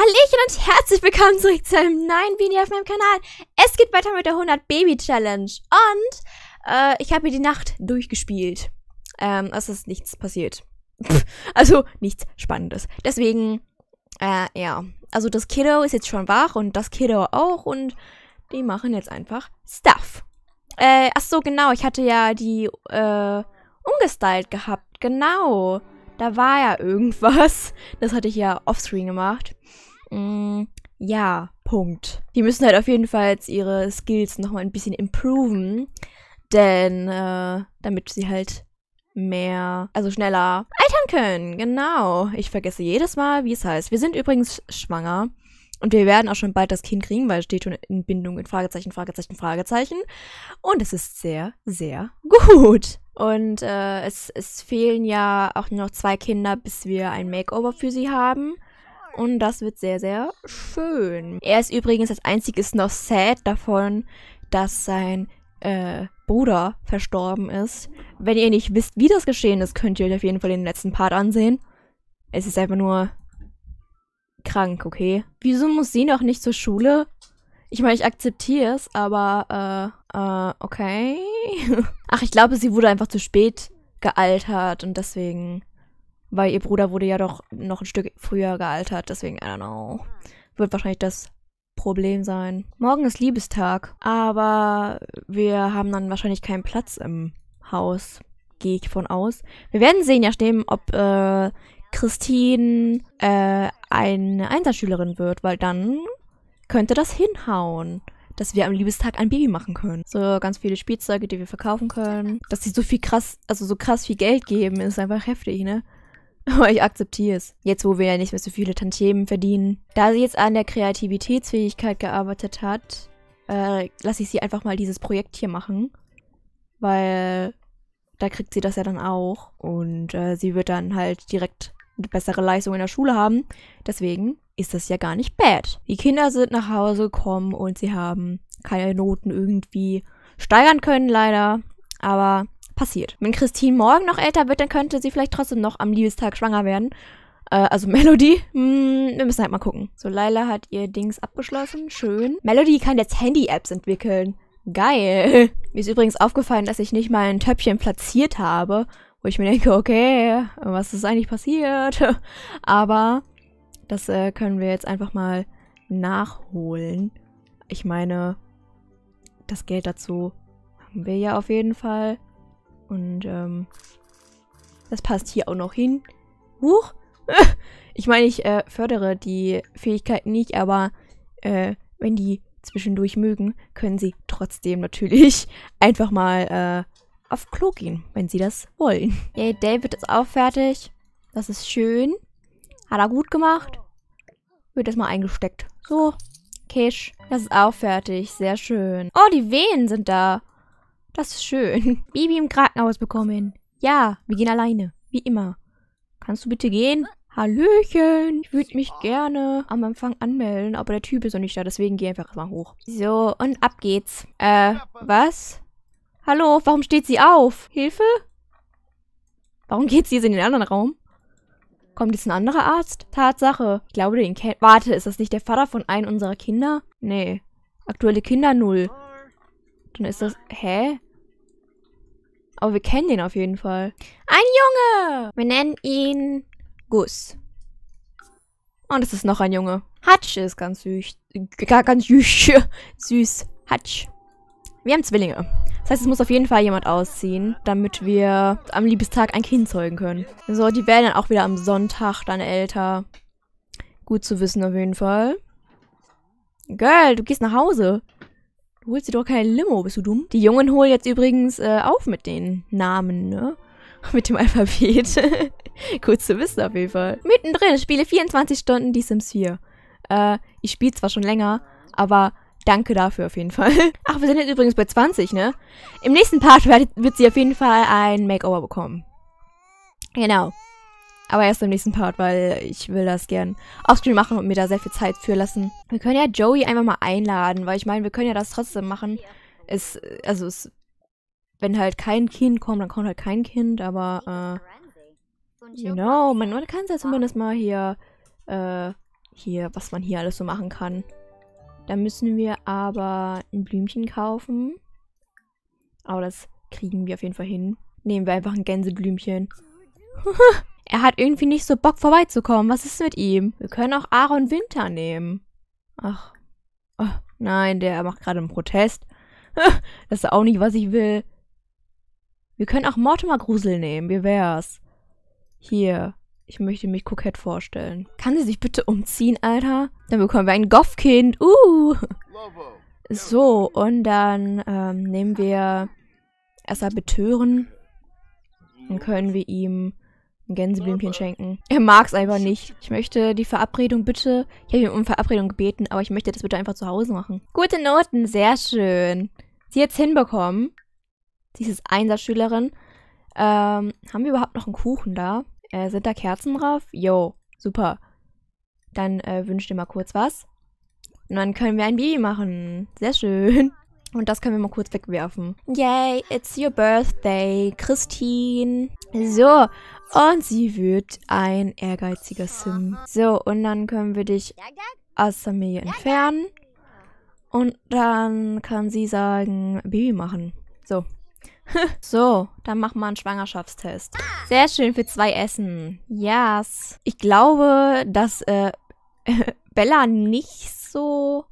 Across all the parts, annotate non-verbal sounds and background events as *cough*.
Hallöchen und herzlich willkommen zurück zu einem neuen Video auf meinem Kanal. Es geht weiter mit der 100 Baby Challenge und äh, ich habe hier die Nacht durchgespielt. Ähm, es ist nichts passiert. *laughs* also nichts Spannendes. Deswegen, äh, ja. Also das Kiddo ist jetzt schon wach und das Kiddo auch und die machen jetzt einfach Stuff. Äh, ach so, genau, ich hatte ja die, äh, umgestylt gehabt. Genau. Da war ja irgendwas. Das hatte ich ja offscreen gemacht mh, mm, ja, Punkt. Die müssen halt auf jeden Fall jetzt ihre Skills nochmal ein bisschen improven, denn äh, damit sie halt mehr, also schneller altern können. Genau. Ich vergesse jedes Mal, wie es heißt. Wir sind übrigens schwanger. Und wir werden auch schon bald das Kind kriegen, weil es steht schon in Bindung in Fragezeichen, Fragezeichen, Fragezeichen. Und es ist sehr, sehr gut. Und äh, es, es fehlen ja auch nur noch zwei Kinder, bis wir ein Makeover für sie haben. Und das wird sehr, sehr schön. Er ist übrigens als einziges noch sad davon, dass sein äh, Bruder verstorben ist. Wenn ihr nicht wisst, wie das geschehen ist, könnt ihr euch auf jeden Fall den letzten Part ansehen. Es ist einfach nur krank, okay? Wieso muss sie noch nicht zur Schule? Ich meine, ich akzeptiere es, aber äh, äh, okay. *laughs* Ach, ich glaube, sie wurde einfach zu spät gealtert und deswegen weil ihr Bruder wurde ja doch noch ein Stück früher gealtert, deswegen, I don't know. Wird wahrscheinlich das Problem sein. Morgen ist Liebestag, aber wir haben dann wahrscheinlich keinen Platz im Haus. Gehe ich von aus. Wir werden sehen, ja, stimmen, ob äh, Christine äh, eine Einsatzschülerin wird, weil dann könnte das hinhauen, dass wir am Liebestag ein Baby machen können. So ganz viele Spielzeuge, die wir verkaufen können. Dass sie so viel krass, also so krass viel Geld geben, ist einfach heftig, ne? *laughs* Aber ich akzeptiere es. Jetzt, wo wir ja nicht mehr so viele Tantiemen verdienen. Da sie jetzt an der Kreativitätsfähigkeit gearbeitet hat, äh, lasse ich sie einfach mal dieses Projekt hier machen. Weil da kriegt sie das ja dann auch. Und äh, sie wird dann halt direkt eine bessere Leistung in der Schule haben. Deswegen ist das ja gar nicht bad. Die Kinder sind nach Hause gekommen und sie haben keine Noten irgendwie steigern können, leider. Aber passiert. Wenn Christine morgen noch älter wird, dann könnte sie vielleicht trotzdem noch am Liebestag schwanger werden. Äh, also *laughs* Melody, hm, wir müssen halt mal gucken. So, Laila hat ihr Dings abgeschlossen. Schön. Melody kann jetzt Handy-Apps entwickeln. Geil. *laughs* Mir ist übrigens aufgefallen, dass ich nicht mal ein Töpfchen platziert habe, wo ich mir denke, okay, was ist eigentlich passiert? *laughs* Aber das äh, können wir jetzt einfach mal nachholen. Ich meine, das Geld dazu haben wir ja auf jeden Fall. Und ähm, das passt hier auch noch hin. Huch! *laughs* Ich meine, ich äh, fördere die Fähigkeiten nicht, aber äh, wenn die zwischendurch mögen, können sie trotzdem natürlich *laughs* einfach mal äh, auf Klo gehen, wenn sie das wollen. Yay, David ist auch fertig. Das ist schön. Hat er gut gemacht. Wird das mal eingesteckt. So, Kisch. Das ist auch fertig. Sehr schön. Oh, die Wehen sind da. Das ist schön. *laughs* Baby im Krankenhaus bekommen. Ja, wir gehen alleine. Wie immer. Kannst du bitte gehen? Hallöchen, ich würde mich gerne am Empfang anmelden, aber der Typ ist noch nicht da, deswegen geh einfach mal hoch. So, und ab geht's. Äh, was? Hallo, warum steht sie auf? Hilfe? Warum geht sie jetzt in den anderen Raum? Kommt jetzt ein anderer Arzt? Tatsache. Ich glaube, den kennt... Warte, ist das nicht der Vater von einem unserer Kinder? Nee. Aktuelle Kinder null. Dann ist das... Hä? Aber wir kennen den auf jeden Fall. Ein Junge! Wir nennen ihn Gus. Und es ist noch ein Junge. Hutch ist ganz süß. Ganz süß. *laughs* Süß. Hutch. Wir haben Zwillinge. Das heißt, es muss auf jeden Fall jemand ausziehen, damit wir am Liebestag ein Kind zeugen können. So, die werden dann auch wieder am Sonntag dann älter. Gut zu wissen auf jeden Fall. Girl, du gehst nach Hause. Du holst dir doch keine Limo, bist du dumm? Die Jungen holen jetzt übrigens äh, auf mit den Namen, ne? *laughs* Mit dem Alphabet. Kurz *laughs* zu wissen auf jeden Fall. Mittendrin spiele 24 Stunden die Sims 4. Äh, ich spiele zwar schon länger, aber danke dafür auf jeden Fall. *laughs* Ach, wir sind jetzt übrigens bei 20, ne? Im nächsten Part wird sie auf jeden Fall ein Makeover bekommen. Genau. Aber erst im nächsten Part, weil ich will das gern offscreen machen und mir da sehr viel Zeit für lassen. Wir können ja Joey einfach mal einladen, weil ich meine, wir können ja das trotzdem machen. Es, also es, wenn halt kein Kind kommt, dann kommt halt kein Kind, aber, äh, you know, man, man kann es ja zumindest mal hier, äh, hier, was man hier alles so machen kann. Da müssen wir aber ein Blümchen kaufen. Aber das kriegen wir auf jeden Fall hin. Nehmen wir einfach ein Gänseblümchen. *laughs* Er hat irgendwie nicht so Bock vorbeizukommen. Was ist mit ihm? Wir können auch Aaron Winter nehmen. Ach. Oh, nein, der macht gerade einen Protest. *laughs* das ist auch nicht, was ich will. Wir können auch Mortimer Grusel nehmen. Wie wär's? Hier. Ich möchte mich kokett vorstellen. Kann sie sich bitte umziehen, Alter? Dann bekommen wir ein Goffkind. Uh. So, und dann ähm, nehmen wir erstmal Betören. Dann können wir ihm ein Gänseblümchen schenken. Er mag es einfach nicht. Ich möchte die Verabredung bitte. Ich habe ihn um Verabredung gebeten, aber ich möchte das bitte einfach zu Hause machen. Gute Noten, sehr schön. Sie jetzt hinbekommen. Sie ist Einsatzschülerin. Ähm, haben wir überhaupt noch einen Kuchen da? Äh, sind da Kerzen drauf? Jo, super. Dann äh, wünsch dir mal kurz was. Und dann können wir ein Baby machen. Sehr schön. *laughs* Und das können wir mal kurz wegwerfen. Yay, it's your birthday, Christine. So, und sie wird ein ehrgeiziger Sim. So, und dann können wir dich aus der Familie entfernen. Und dann kann sie sagen, Baby machen. So. *laughs* so, dann machen wir einen Schwangerschaftstest. Sehr schön für zwei Essen. Yes. Ich glaube, dass äh, *laughs* Bella nicht so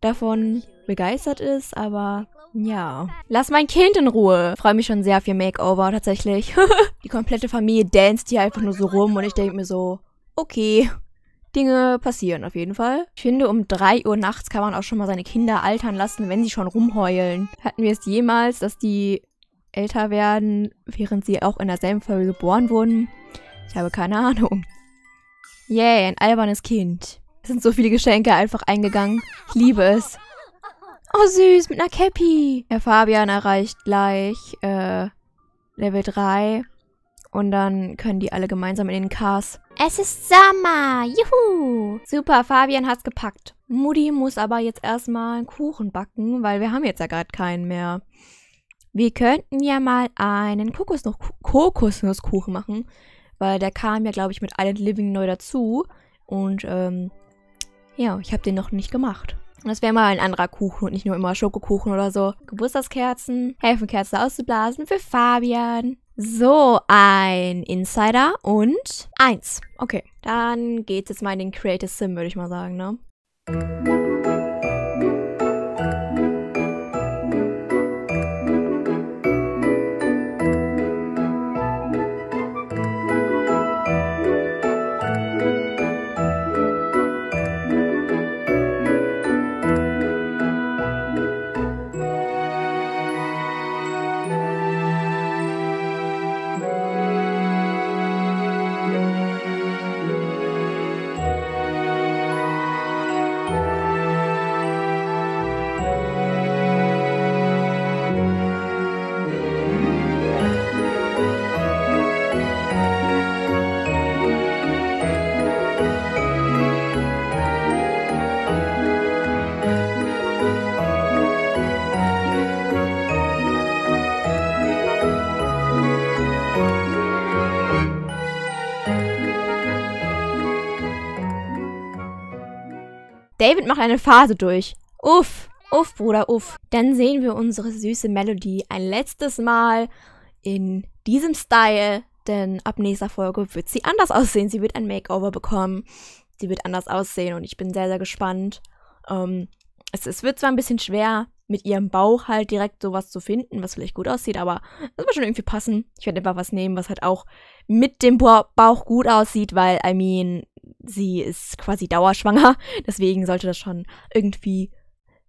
davon begeistert ist, aber ja. Lass mein Kind in Ruhe. Freue mich schon sehr auf ihr Makeover tatsächlich. *laughs* die komplette Familie danst hier einfach nur so rum und ich denke mir so, okay. Dinge passieren auf jeden Fall. Ich finde, um 3 Uhr nachts kann man auch schon mal seine Kinder altern lassen, wenn sie schon rumheulen. Hatten wir es jemals, dass die älter werden, während sie auch in derselben Folge geboren wurden? Ich habe keine Ahnung. Yay, ein albernes Kind. Es sind so viele Geschenke einfach eingegangen. Ich liebe es. Oh süß, mit einer Cappy. Herr Fabian erreicht gleich äh, Level 3. Und dann können die alle gemeinsam in den Cars. Es ist Sommer. Juhu. Super, Fabian hat's gepackt. Mutti muss aber jetzt erstmal einen Kuchen backen, weil wir haben jetzt ja gerade keinen mehr. Wir könnten ja mal einen Kokosnuss Kokosnusskuchen machen, weil der kam ja, glaube ich, mit Island Living neu dazu. Und ähm, ja, ich habe den noch nicht gemacht. Das wäre mal ein anderer Kuchen und nicht nur immer Schokokuchen oder so. Geburtstagskerzen helfen, Kerzen auszublasen für Fabian. So, ein Insider und eins. Okay, dann geht es jetzt mal in den Creative Sim, würde ich mal sagen, ne? Musik David macht eine Phase durch. Uff, uff, Bruder, uff. Dann sehen wir unsere süße Melody ein letztes Mal in diesem Style, denn ab nächster Folge wird sie anders aussehen. Sie wird ein Makeover bekommen. Sie wird anders aussehen und ich bin sehr, sehr gespannt. Ähm, es, es wird zwar ein bisschen schwer, mit ihrem Bauch halt direkt sowas zu finden, was vielleicht gut aussieht, aber das wird schon irgendwie passen. Ich werde einfach was nehmen, was halt auch mit dem Bauch gut aussieht, weil, I mean, sie ist quasi dauerschwanger, *laughs* deswegen sollte das schon irgendwie,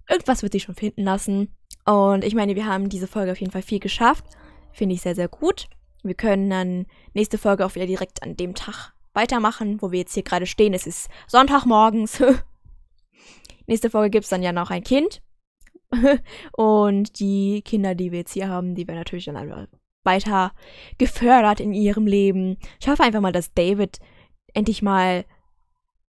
irgendwas wird sie schon finden lassen. Und ich meine, wir haben diese Folge auf jeden Fall viel geschafft. Finde ich sehr, sehr gut. Wir können dann nächste Folge auch wieder direkt an dem Tag weitermachen, wo wir jetzt hier gerade stehen. Es ist Sonntagmorgens. *laughs* nächste Folge gibt es dann ja noch ein Kind. *laughs* Und die Kinder, die wir jetzt hier haben, die werden natürlich dann einfach weiter gefördert in ihrem Leben. Ich hoffe einfach mal, dass David endlich mal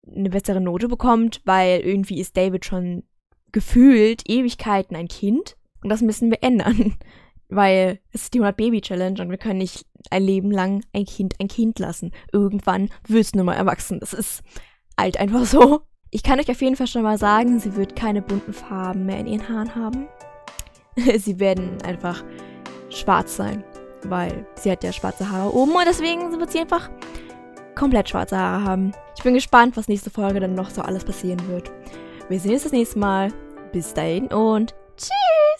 eine bessere Note bekommt, weil irgendwie ist David schon gefühlt Ewigkeiten ein Kind. Und das müssen wir ändern, *laughs* weil es ist die 100-Baby-Challenge und wir können nicht ein Leben lang ein Kind ein Kind lassen. Irgendwann wird es nur mal erwachsen. Das ist alt einfach so. Ich kann euch auf jeden Fall schon mal sagen, sie wird keine bunten Farben mehr in ihren Haaren haben. *laughs* sie werden einfach schwarz sein, weil sie hat ja schwarze Haare oben und deswegen wird sie einfach komplett schwarze Haare haben. Ich bin gespannt, was nächste Folge dann noch so alles passieren wird. Wir sehen uns das nächste Mal. Bis dahin und tschüss!